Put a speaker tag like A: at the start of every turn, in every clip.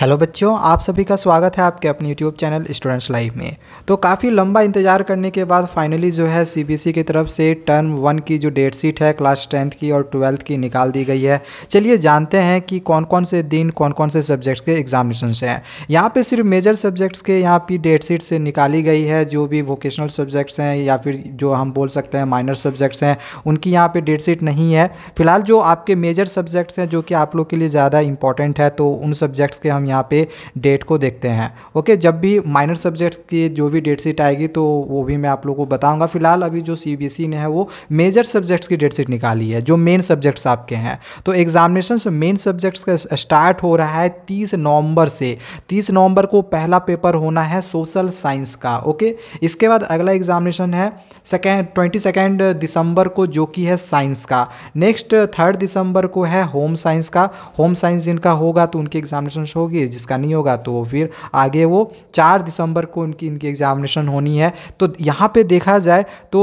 A: hello बच्चों आप सभी का स्वागत है आपके अपने यूट्यूब चैनल स्टूडेंट्स लाइफ में तो काफ़ी लंबा इंतजार करने के बाद फाइनली जो है सीबीएसई e की तरफ से टर्म वन की जो डेट शीट है क्लास टेंथ की और ट्वेल्थ की निकाल दी गई है चलिए जानते हैं कि कौन कौन से दिन कौन कौन से सब्जेक्ट्स के एग्जामिनेशन हैं यहाँ पर सिर्फ मेजर सब्जेक्ट्स के यहाँ पर डेट शीट से निकाली गई है जो भी वोकेशनल सब्जेक्ट्स हैं या फिर जो हम बोल सकते हैं माइनर सब्जेक्ट्स हैं उनकी यहाँ पर डेट शीट नहीं है फिलहाल जो आपके मेजर सब्जेक्ट्स हैं जो कि आप लोग के लिए ज़्यादा इंपॉर्टेंट है तो उन सब्जेक्ट्स के हम यहाँ पे डेट को देखते हैं ओके जब भी माइनर सब्जेक्ट की जो भी डेट शीट आएगी तो वो भी मैं आप लोगों को बताऊंगा फिलहाल अभी जो सी e ने है वो मेजर सब्जेक्ट्स की डेट शीट निकाली है जो मेन सब्जेक्ट्स आपके हैं तो एग्जामिनेशन मेन सब्जेक्ट्स का स्टार्ट हो रहा है तीस नवंबर से तीस नवंबर को पहला पेपर होना है सोशल साइंस का ओके इसके बाद अगला एग्जामिनेशन है सेकेंड ट्वेंटी सेकेंड दिसंबर को जो कि है साइंस का नेक्स्ट थर्ड दिसंबर को है होम साइंस का होम साइंस जिनका होगा तो उनकी एग्जामिनेशन होगी होगी जिसका नहीं होगा तो फिर आगे वो चार दिसंबर को उनकी इनकी एग्जामिनेशन होनी है तो यहाँ पे देखा जाए तो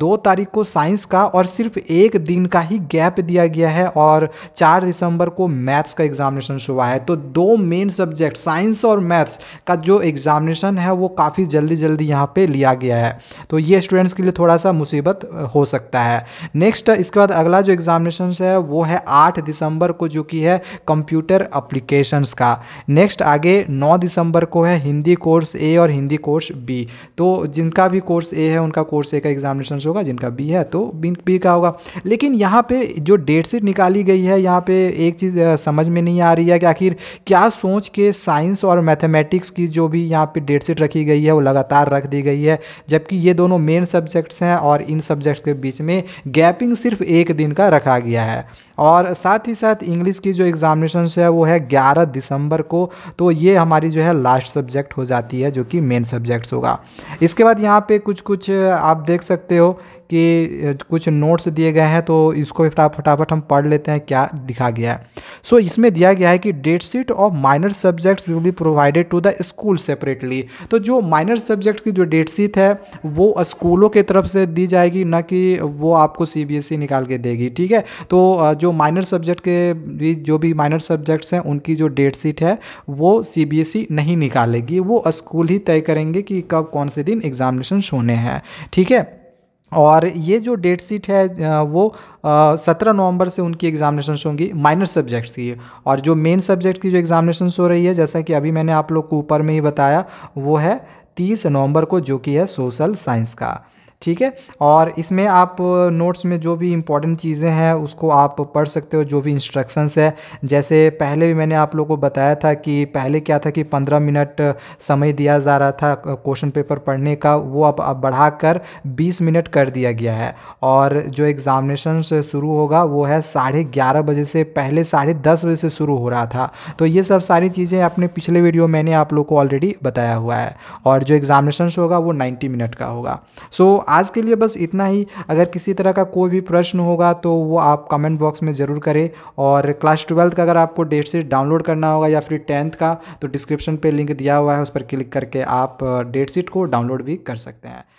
A: दो तारीख को साइंस का और सिर्फ एक दिन का ही गैप दिया गया है और चार दिसंबर को मैथ्स का एग्जामिनेशन शुरू है तो दो मेन सब्जेक्ट साइंस और मैथ्स का जो एग्जामिनेशन है वो काफ़ी जल्दी जल्दी यहाँ पे लिया गया है तो ये स्टूडेंट्स के लिए थोड़ा सा मुसीबत हो सकता है नेक्स्ट इसके बाद अगला जो एग्जामिनेशन है वो है आठ दिसंबर को जो कि है कंप्यूटर अप्लीकेशन का नेक्स्ट आगे 9 दिसंबर को है हिंदी कोर्स ए और हिंदी कोर्स बी तो जिनका भी कोर्स ए है उनका कोर्स ए का एग्जामिनेशन होगा जिनका बी है तो बी बी का होगा लेकिन यहाँ पे जो डेट शीट निकाली गई है यहाँ पे एक चीज़ समझ में नहीं आ रही है कि आखिर क्या सोच के साइंस और मैथमेटिक्स की जो भी यहाँ पे डेट शीट रखी गई है वो लगातार रख दी गई है जबकि ये दोनों मेन सब्जेक्ट्स हैं और इन सब्जेक्ट्स के बीच में गैपिंग सिर्फ एक दिन का रखा गया है और साथ ही साथ इंग्लिश की जो एग्जामिनेशन है वो है ग्यारह दिसंबर नंबर को तो ये हमारी जो है लास्ट सब्जेक्ट हो जाती है जो कि मेन सब्जेक्ट्स होगा इसके बाद यहाँ पे कुछ कुछ आप देख सकते हो के कुछ नोट्स दिए गए हैं तो इसको फटाफट हम पढ़ लेते हैं क्या लिखा गया है सो so, इसमें दिया गया है कि date sheet of minor subjects will be provided to the school separately तो जो माइनर सब्जेक्ट की जो डेट शीट है वो स्कूलों के तरफ से दी जाएगी ना कि वो आपको सी e निकाल के देगी ठीक है तो जो माइनर सब्जेक्ट के भी जो भी माइनर सब्जेक्ट्स हैं उनकी जो डेट शीट है वो सी e नहीं निकालेगी वो स्कूल ही तय करेंगे कि कब कौन से दिन एग्जामिनेशन होने हैं ठीक है और ये जो डेट शीट है वो सत्रह नवंबर से उनकी एग्जामिनेशन होंगी माइनर सब्जेक्ट्स की और जो मेन सब्जेक्ट की जो एग्जामिनेशन हो रही है जैसा कि अभी मैंने आप लोग को ऊपर में ही बताया वो है तीस नवंबर को जो कि है सोशल साइंस का ठीक है और इसमें आप नोट्स में जो भी इंपॉर्टेंट चीज़ें हैं उसको आप पढ़ सकते हो जो भी इंस्ट्रक्शंस है जैसे पहले भी मैंने आप लोगों को बताया था कि पहले क्या था कि पंद्रह मिनट समय दिया जा रहा था क्वेश्चन पेपर पढ़ने का वो अब अब बढ़ाकर बीस मिनट कर दिया गया है और जो एग्ज़ामिनेशन शुरू होगा वो है साढ़े ग्यारह बजे से पहले साढ़े दस बजे से शुरू हो रहा था तो ये सब सारी चीज़ें अपने पिछले वीडियो मैंने आप लोग को ऑलरेडी बताया हुआ है और जो एग्ज़ामिनेशन होगा वो नाइन्टी मिनट का होगा सो so, आज के लिए बस इतना ही अगर किसी तरह का कोई भी प्रश्न होगा तो वो आप कमेंट बॉक्स में ज़रूर करें और क्लास ट्वेल्थ का अगर आपको डेट शीट डाउनलोड करना होगा या फिर टेंथ का तो डिस्क्रिप्शन पर लिंक दिया हुआ है उस पर क्लिक करके आप डेट शीट को डाउनलोड भी कर सकते हैं